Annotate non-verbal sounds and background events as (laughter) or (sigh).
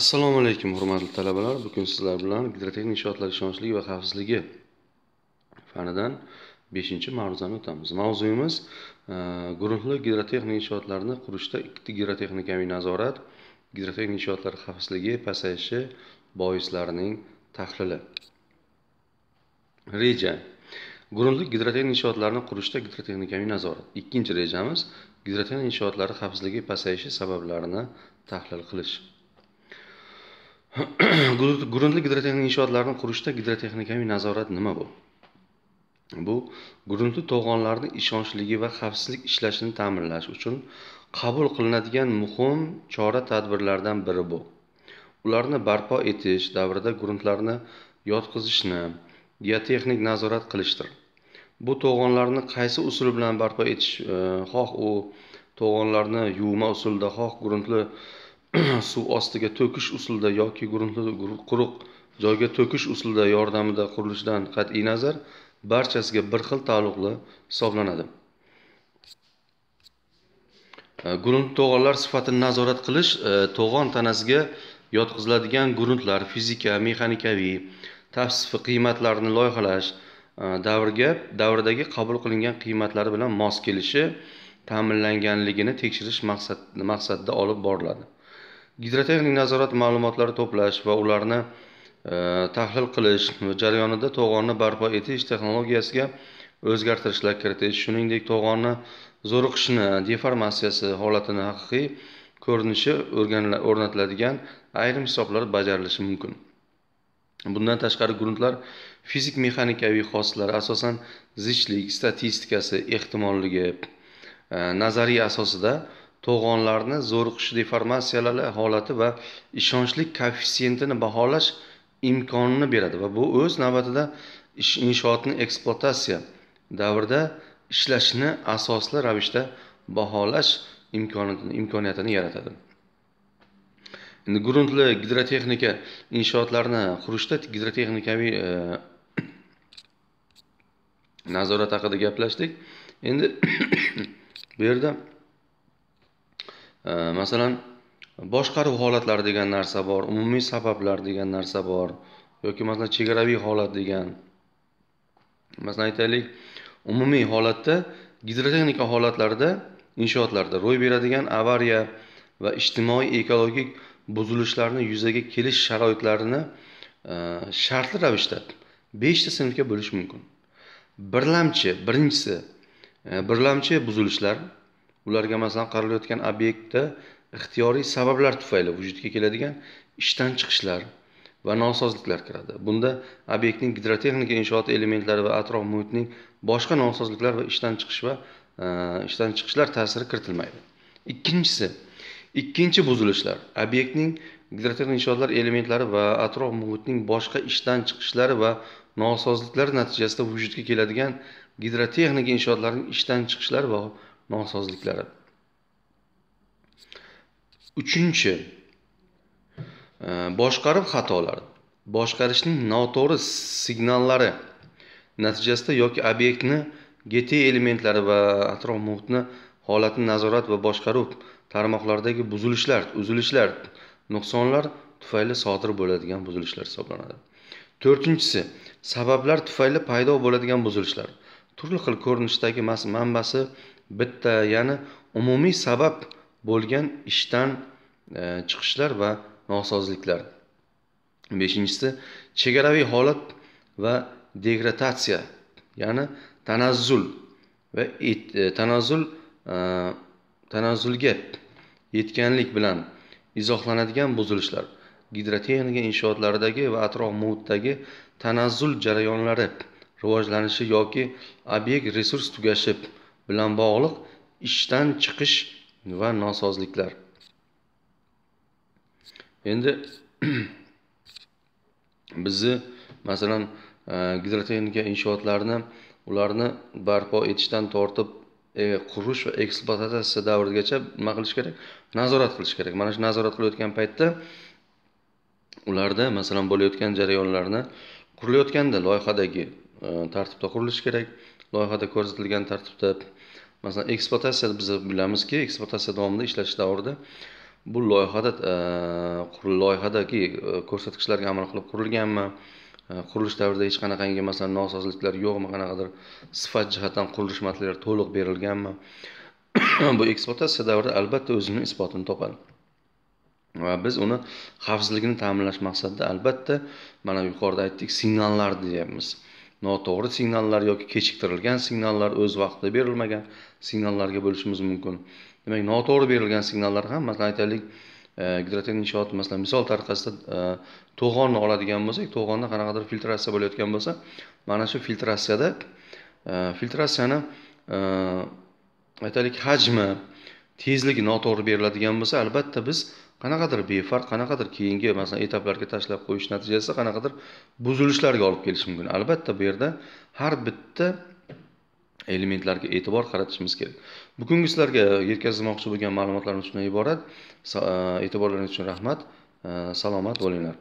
assalomu alaykum hurmatli talabalar bugun sizlar bilan gidrotexnik inshootlar ishonchligi va xavfsizligi fanidan beshinchi ma'ruzani o'tamiz mavzuyimiz e, guruhli gidrotexnik inshootlarni qurishda ikkita gidrotexnikaviy nazorat gidrotexnik inshootlar xavfsizligi pasayishi boislarining tahlili reja guruhli gidrotexnik inshootlarni qurishda gidrotexnikaviy nazorat. Ikkinchi rejamiz gidrotexnik inshootlari xavfsizligi pasayishi sabablarini tahlil qilish. (clears throat) gruntli gidrotexnika inshootlarini qurishda gidrotexnikaviy nazorat nima bu bu gruntli to'g'onlarni ishonchligi va xavfsizlik ishlashini ta'minlash uchun qabul qilinadigan muhim chora tadbirlardan biri bu ularni barpo etish davrida gruntlarni yotqizishni geotexnik nazorat qilishdir bu to'g'onlarni qaysi usul bilan barpo etish e, xoh u to'g'onlarni yuvma usulida xoh gruntli (clears throat) suv ostiga to'kish usulida yoki quruq joyga to'kish usulida yordamida qurilishidan qat'iy nazar barchasiga bir xil taalluqli hisoblanadi e, grunt to'g'onlar sifatini nazorat qilish e, to'g'on tanasiga yotqiziladigan gruntlar fizika mexanikaviy tavsif qiymatlarini loyihalash e, davrga davridagi qabul qilingan qiymatlari bilan mos kelishi ta'minlanganligini tekshirish maqsadida olib boriladi gidrotexnik nazorat ma'lumotlari to'plash va ularni e, tahlil qilish jarayonida to'g'onni barpo etish texnologiyasiga o'zgartirishlar kiritish shuningdek to'g'onni zo'riqishni deformatsiyasi holatini haqiqiy ko'rinishi o'rnatiladigan ayrim hisoblar bajarilishi mumkin bundan tashqari gruntlar fizik mexanikaviy xosislari asosan zichlik statistikasi ehtimolligi e, nazariy asosida to'g'onlarni zo'riqish deformatsiyalari holati va ishonchlik koeffitsiyentini baholash imkonini beradi va bu o'z navbatida inshootni ekspluatatsiya davrida ishlashni asosli ravishda baholash imkonini imkoniyatini yaratadi endi gruntli gidrotexnika inshootlarni qurishda gidrotexnikaviy e, (coughs) nazorat haqida gaplashdik endi (coughs) bu yerda masalan boshqaruv holatlari degan narsa bor umumiy sabablar degan narsa bor yoki masalan chegaraviy holat degan masalan aytaylik umumiy holatda gidrotexnika holatlarida inshootlarda ro'y beradigan avariya va ijtimoiy ekologik buzilishlarni yuzaga kelish sharoitlarini e, shartli ravishda beshta sinfga bo'lish mumkin birlamchi birinchisi e, birlamchi buzilishlar ularga masalan qaralayotgan obyektda ixtiyoriy sabablar tufayli vujudga keladigan ishdan chiqishlar va nosozliklar kiradi bunda obyektning gidrotexnika inshoot elementlari va atrof muhitning boshqa nosozliklar va ishdan chiqish va e, ishdan chiqishlar ta'siri kiritilmaydi ikkinchisi ikkinchi buzilishlar obyektning gidrotexnik inshootlar elementlari va atrof muhitning boshqa ishdan chiqishlari va nosozliklar natijasida vujudga keladigan gidrotexnika inshootlarning ishdan chiqishlari va nosozliklari uchinchi e, boshqaruv xatolari boshqarishning noto'g'ri signallari natijasida yoki obyektni gt e elementlari va atrof muhitni holatni nazorat va boshqaruv tarmoqlaridagi buzilishlar uzilishlar nuqsonlar tufayli sodir bo'ladigan buzilishlar hisoblanadi to'rtinchisi sabablar tufayli paydo bo'ladigan buzilishlar turli xil ko'rinishdagi manbasi bitta ya'ni umumiy sabab bo'lgan ishdan e, chiqishlar va nosozliklar beshinchisi chegaraviy holat va degradatsiya ya'ni tanazzul va e, tanazzul e, tanazzulga yetganlik bilan izohlanadigan buzilishlar gidrotexnika inshootlaridagi va atrof muhitdagi tanazzul jarayonlari rivojlanishi yoki obyekt resurs tugashib bilan bog'liq ishdan chiqish va nosozliklar endi (clears throat) bizni masalan e, gidrotexnika inshootlarini ularni barpo etishdan tortib e, qurish va ekspluatatsiyasi davrigacha nima qilish kerak nazorat qilish kerak mana shu nazorat qilayotgan paytda ularda masalan bo'layotgan jarayonlarni qurilayotganda loyihadagi e, tartibda qurilishi kerak loyihada ko'rsatilgan tartibda masalan ekspluatatsiya biz bilamizki ekspluatatsiya davomida ishlatish davrida bu loyihada e, loyihadagi e, ko'rsatkichlarga amal qilib qurilganmi e, qurilish davrida hech qanaqangi masalan nosozliklar yo'qmi qanaqadir sifat jihatdan qurilish materiallari to'liq berilganmi (coughs) bu ekspluatatsiya davrida albatta o'zini isbotini topadi va biz uni xavfsizligini ta'minlash maqsadida albatta mana yuqorida aytdik signallar deyapmiz noto'g'ri signallar yoki kechiktirilgan signallar o'z vaqtida berilmagan signallarga bo'lishimiz mumkin demak noto'g'ri berilgan signallar ham masalan aytaylik e, gidrotexnik inshoot masalan misol tariqasida e, to'g'onni oladigan bo'lsak to'g'onda qanaqadir filtratsiya bo'layotgan bo'lsa mana shu filtratsiyada e, filtratsiyani aytaylik hajmi tezligi noto'g'ri beriladigan bo'lsa albatta biz qanaqadir befarq qanaqadir keyingi masalan etaplarga tashlab qo'yish natijasida qanaqadir buzilishlarga olib kelishi mumkin albatta bu yerda har bitta elementlarga e'tibor qaratishimiz kerak bugungi sizlarga yetkazmoqchi bo'lgan ma'lumotlarimiz shundan iborat e'tiborlaringiz uchun rahmat e, salomat bo'linglar